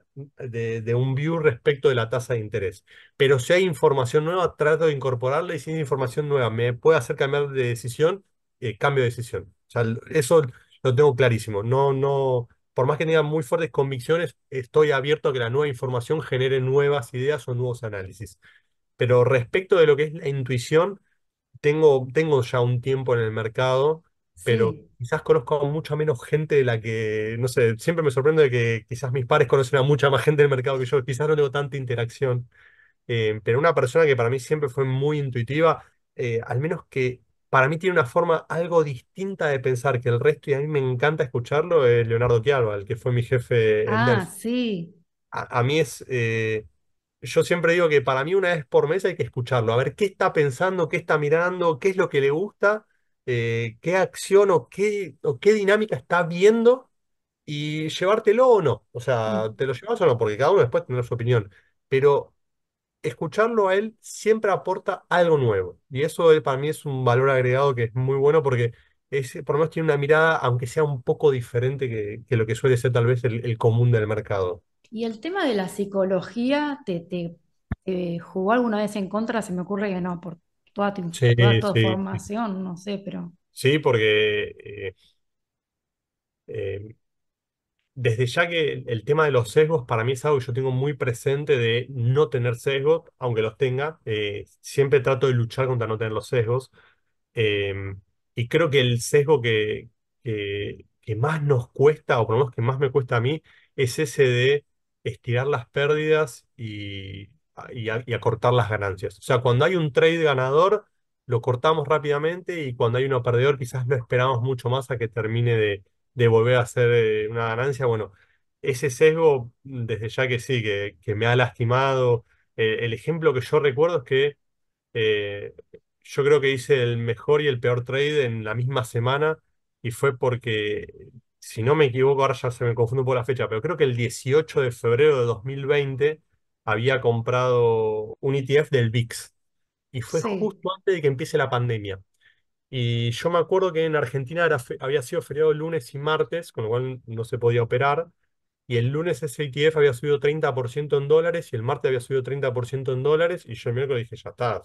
un view respecto de la tasa de interés. Pero si hay información nueva, trato de incorporarla y si hay información nueva me puede hacer cambiar de decisión, eh, cambio de decisión. eso lo tengo clarísimo. No, no, por más que tenga muy fuertes convicciones, estoy abierto a que la nueva información genere nuevas ideas o nuevos análisis. Pero respecto de lo que es la intuición, tengo, tengo ya un tiempo en el mercado pero quizás conozco a mucha menos gente de la que, no sé, siempre me sorprende de que quizás mis pares conocen a mucha más gente del mercado que yo, quizás no tengo tanta interacción, eh, pero una persona que para mí siempre fue muy intuitiva, eh, al menos que para mí tiene una forma algo distinta de pensar que el resto, y a mí me encanta escucharlo, es Leonardo Chialba, el que fue mi jefe en Ah, sí. A, mí es... Eh, yo siempre digo que para mí una vez por mes hay que escucharlo, a ver qué está pensando, qué está mirando, qué es lo que le gusta, eh, qué acción o qué, o qué dinámica está viendo y llevártelo o no. O mm. sea, te lo llevas o no, porque cada uno después tendrá su opinión. Pero escucharlo a él siempre aporta algo nuevo. Y eso para mí es un valor agregado que es muy bueno porque por lo menos tiene una mirada, aunque sea un poco diferente que, lo que suele ser tal vez el, común del mercado. Y el tema de la psicología, ¿te, jugó alguna vez en contra? Se me ocurre que no, aporta toda tu, Sí, formación, no sé, pero Sí, porque eh, eh, desde ya que el, tema de los sesgos para mí es algo que yo tengo muy presente de no tener sesgos, aunque los tenga, eh, siempre trato de luchar contra no tener los sesgos. y creo que el sesgo que, que, que más nos cuesta, o por lo menos que más me cuesta a mí, es ese de estirar las pérdidas y, y, las ganancias. O sea, cuando hay un trade ganador, lo cortamos rápidamente y cuando hay uno perdedor, quizás no esperamos mucho más a que termine de, volver a hacer eh, una ganancia. Bueno, ese sesgo, desde ya que sí, que, me ha lastimado. Eh, el ejemplo que yo recuerdo es que eh, yo creo que hice el mejor y el peor trade en la misma semana y fue porque, si no me equivoco, ahora ya se me confundo por la fecha, pero creo que el 18 de febrero de 2020 había comprado un ETF del VIX y fue justo antes de que empiece la pandemia. Y yo me acuerdo que en Argentina había sido feriado lunes y martes, con lo cual no se podía operar. Y el lunes ese ETF había subido 30% en dólares y el martes había subido 30% en dólares. Y yo el miércoles dije, ya está,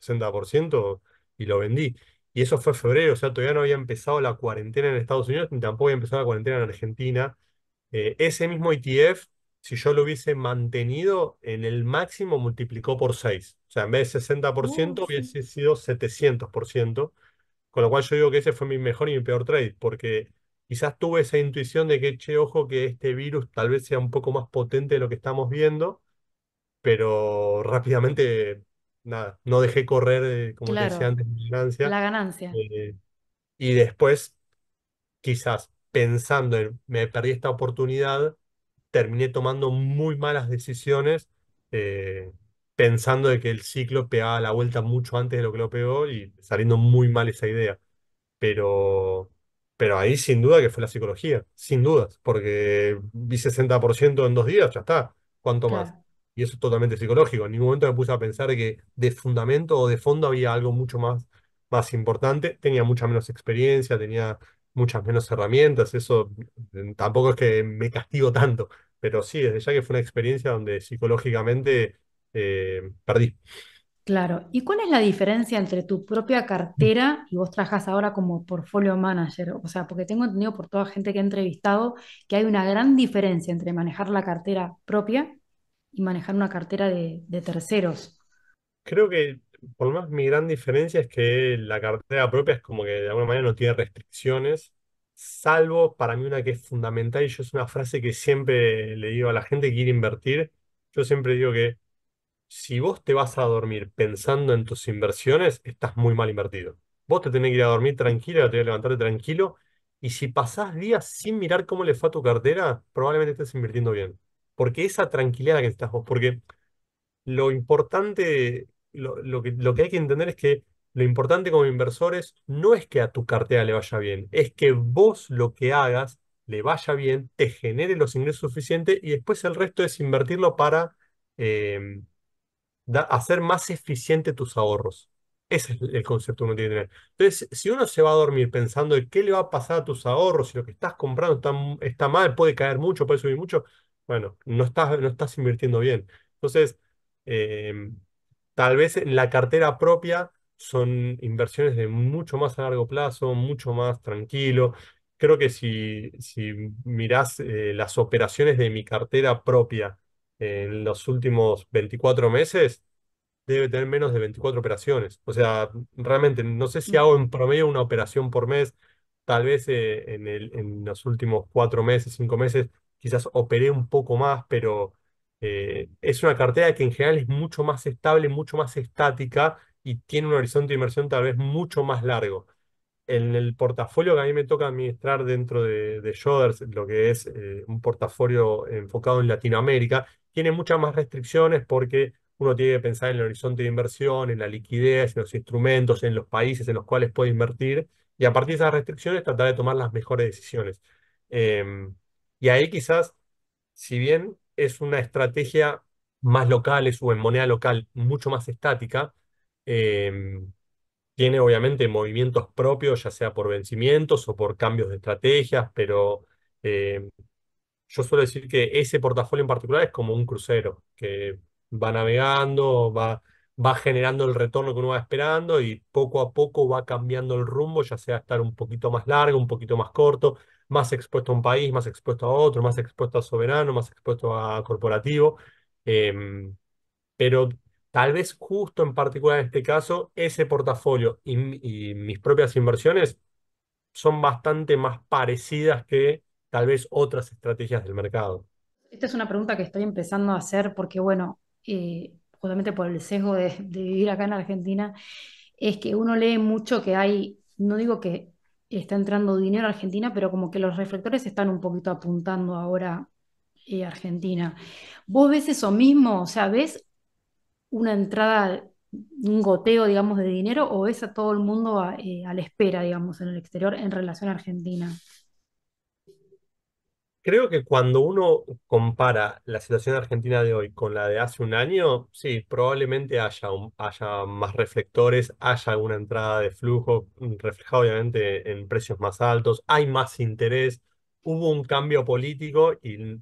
60% y lo vendí. Y eso fue febrero, o sea, todavía no había empezado la cuarentena en Estados Unidos ni tampoco había empezado la cuarentena en Argentina. Eh, ese mismo ETF si yo lo hubiese mantenido en el máximo, multiplicó por 6. O sea, en vez de 60%, uh, hubiese sido 700%. Con lo cual yo digo que ese fue mi mejor y mi peor trade, porque quizás tuve esa intuición de que, che, ojo, que este virus tal vez sea un poco más potente de lo que estamos viendo, pero rápidamente, nada, no dejé correr, eh, como decía antes, La ganancia. Eh, y después, quizás pensando en, me perdí esta oportunidad, terminé tomando muy malas decisiones eh, pensando de que el ciclo pegaba la vuelta mucho antes de lo que lo pegó y saliendo muy mal esa idea. Pero, pero ahí sin duda que fue la psicología, sin dudas, porque vi 60% en dos días, ya está, ¿cuánto más? Y eso es totalmente psicológico. En ningún momento me puse a pensar que de fundamento o de fondo había algo mucho más, más importante. Tenía mucha menos experiencia, tenía muchas menos herramientas, eso mm, tampoco es que me castigo tanto, pero sí, desde ya que fue una experiencia donde psicológicamente eh, perdí. Claro, ¿y cuál es la diferencia entre tu propia cartera y vos trabajas ahora como portfolio manager? O sea, porque tengo entendido por toda gente que he entrevistado que hay una gran diferencia entre manejar la cartera propia y manejar una cartera de terceros. Creo que por lo menos mi gran diferencia es que la cartera propia es como que de alguna manera no tiene restricciones, salvo para mí una que es fundamental y yo es una frase que siempre le digo a la gente que quiere invertir, yo siempre digo que si vos te vas a dormir pensando en tus inversiones, estás muy mal invertido. Vos te tenés que ir a dormir tranquilo, te a levantarte tranquilo, y si pasás días sin mirar cómo le fue a tu cartera, probablemente estés invirtiendo bien. Porque esa tranquilidad que estás vos, porque lo importante lo, que, hay que entender es que lo importante como inversores no es que a tu cartera le vaya bien, es que vos lo que hagas le vaya bien, te genere los ingresos suficientes y después el resto es invertirlo para em, hacer más eficiente tus ahorros. Ese es el concepto que uno tiene que tener. Entonces, si uno se va a dormir pensando en qué le va a pasar a tus ahorros, si lo que estás comprando está, mal, puede caer mucho, puede subir mucho, bueno, no estás, no estás invirtiendo bien. Entonces, em, Tal vez en la cartera propia son inversiones de mucho más a largo plazo, mucho más tranquilo. Creo que si, si mirás eh, las operaciones de mi cartera propia en los últimos 24 meses, debe tener menos de 24 operaciones. O sea, realmente no sé si mm. hago en promedio una operación por mes, tal vez eh, en, el, en los últimos cuatro meses, cinco meses, quizás operé un poco más, pero eh, es una cartera que en general es mucho más estable, mucho más estática y tiene un horizonte de inversión tal vez mucho más largo. En el portafolio que a mí me toca administrar dentro de, de lo que es eh, un portafolio enfocado en Latinoamérica, tiene muchas más restricciones porque uno tiene que pensar en el horizonte de inversión, en la liquidez, en los instrumentos, en los países en los cuales puede invertir, y a partir de esas restricciones tratar de tomar las mejores decisiones. Em, y ahí quizás, si bien es una estrategia más local, es en moneda local, mucho más estática. Em, tiene obviamente movimientos propios, ya sea por vencimientos o por cambios de estrategias, pero em, yo suelo decir que ese portafolio en particular es como un crucero, que va navegando, va, va generando el retorno que uno va esperando y poco a poco va cambiando el rumbo, ya sea estar un poquito más largo, un poquito más corto, más expuesto a un país, más expuesto a otro, más expuesto a soberano, más expuesto a corporativo. Em, pero tal vez justo en particular en este caso, ese portafolio y, mis propias inversiones son bastante más parecidas que tal vez otras estrategias del mercado. Esta es una pregunta que estoy empezando a hacer porque, bueno, eh, justamente por el sesgo de vivir acá en Argentina, es que uno lee mucho que hay, no digo que está entrando dinero a Argentina, pero como que los reflectores están un poquito apuntando ahora a eh, Argentina. ¿Vos ves eso mismo? O sea, ¿ves una entrada, un goteo, digamos, de dinero o ves a todo el mundo a, eh, la espera, digamos, en el exterior en relación a Argentina? Creo que cuando uno compara la situación argentina de hoy con la de hace un año, sí, probablemente haya, haya más reflectores, haya alguna entrada de flujo mm, reflejado obviamente en precios más altos, hay más interés, hubo un cambio político y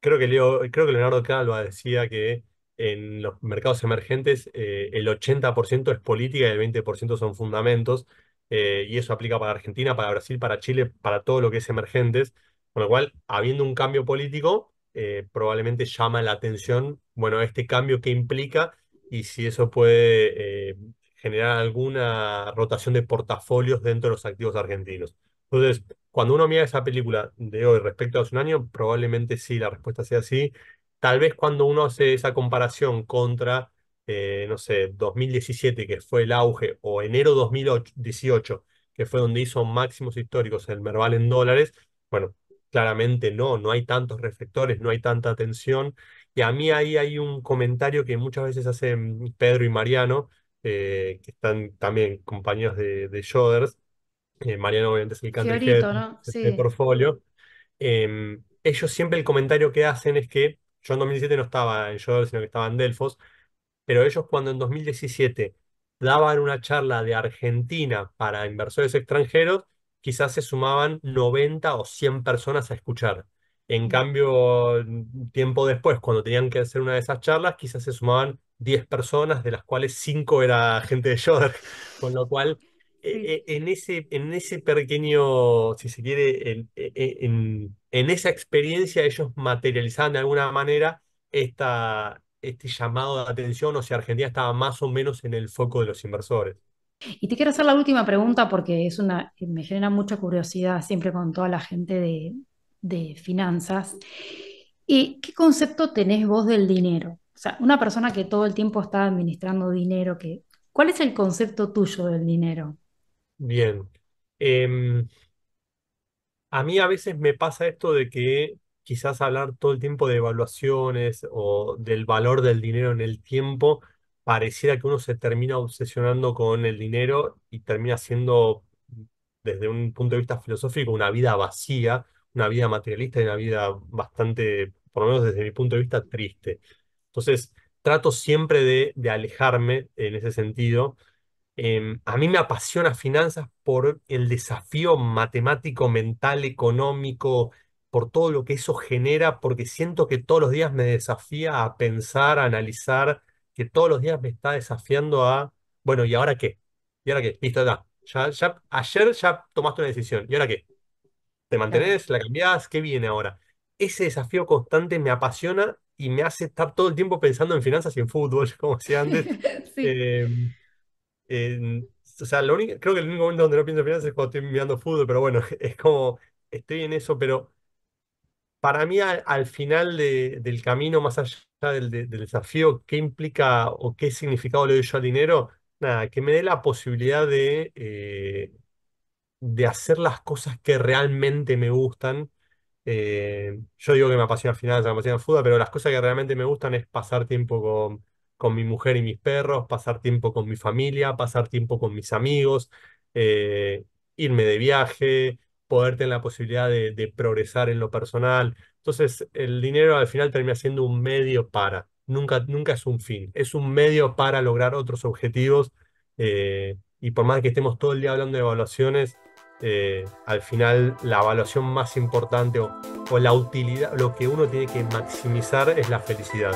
creo que, Leonardo Calva decía que en los mercados emergentes eh, el 80% es política y el 20% son fundamentos, eh, y eso aplica para Argentina, para Brasil, para Chile, para todo lo que es emergentes. Con lo cual, habiendo un cambio político, eh, probablemente llama la atención, bueno, este cambio que implica y si eso puede eh, generar alguna rotación de portafolios dentro de los activos argentinos. Entonces, cuando uno mira esa película de hoy respecto a hace un año, probablemente sí, la respuesta sea así Tal vez cuando uno hace esa comparación contra, eh, no sé, 2017, que fue el auge, o enero 2018, que fue donde hizo máximos históricos el Merval en dólares, bueno, claramente no, no hay tantos reflectores, no hay tanta atención. Y a mí ahí hay un comentario que muchas veces hacen Pedro y Mariano, eh, que están también compañeros de, de Joders. Eh, Mariano obviamente es el cantante de, portfolio. Em, ellos siempre el comentario que hacen es que yo en 2017 no estaba en Joders, sino que estaba en Delfos, pero ellos cuando en 2017 daban una charla de Argentina para inversores extranjeros, quizás se sumaban 90 o 100 personas a escuchar. En cambio, mm, tiempo después, cuando tenían que hacer una de esas charlas, quizás se sumaban 10 personas, de las cuales 5 era gente de Yoder. (laughs) con lo cual e, e, en ese, en ese pequeño, si se quiere, e, en, esa experiencia ellos materializaban de alguna manera esta, este llamado de atención, o sea, Argentina estaba más o menos en el foco de los inversores. Y te quiero hacer la última pregunta porque es una, eh, me genera mucha curiosidad siempre con toda la gente de, finanzas. ¿Y ¿Qué concepto tenés vos del dinero? O sea, una persona que todo el tiempo está administrando dinero, que, ¿cuál es el concepto tuyo del dinero? Bien. Em, a mí a veces me pasa esto de que quizás hablar todo el tiempo de evaluaciones o del valor del dinero en el tiempo pareciera que uno se termina obsesionando con el dinero y termina siendo, desde un punto de vista filosófico, una vida vacía, una vida materialista y una vida bastante, por lo menos desde mi punto de vista, triste. Entonces, trato siempre de, alejarme en ese sentido. Em, a mí me apasiona finanzas por el desafío matemático, mental, económico, por todo lo que eso genera, porque siento que todos los días me desafía a pensar, a analizar, que todos los días me está desafiando a, bueno, ¿y ahora qué? ¿Y ahora qué? Listo, Ya, ayer ya tomaste una decisión. ¿Y ahora qué? ¿Te mantenés? ¿La cambiás? ¿Qué viene ahora? Ese desafío constante me apasiona y me hace estar todo el tiempo pensando en finanzas y en fútbol, (laughs) como decía antes. (laughs) Em, o sea, creo que el único momento donde no pienso en finanzas es cuando estoy mirando fútbol, pero bueno, (laughs) es como, estoy en eso, pero para mí al, final del camino, más allá del, desafío, qué implica o qué significado le doy yo al dinero, nada, que me dé la posibilidad de, eh, de hacer las cosas que realmente me gustan. Eh, yo digo que me apasiona final, me apasiona fuda, pero las cosas que realmente me gustan es pasar tiempo con, mi mujer y mis perros, pasar tiempo con mi familia, pasar tiempo con mis amigos, eh, irme de viaje, poder tener la posibilidad de, de progresar en lo personal. Entonces, el dinero al final termina siendo un medio para, nunca, nunca es un fin, es un medio para lograr otros objetivos eh, y por más que estemos todo el día hablando de evaluaciones, eh, al final la evaluación más importante o la utilidad, lo que uno tiene que maximizar es la felicidad.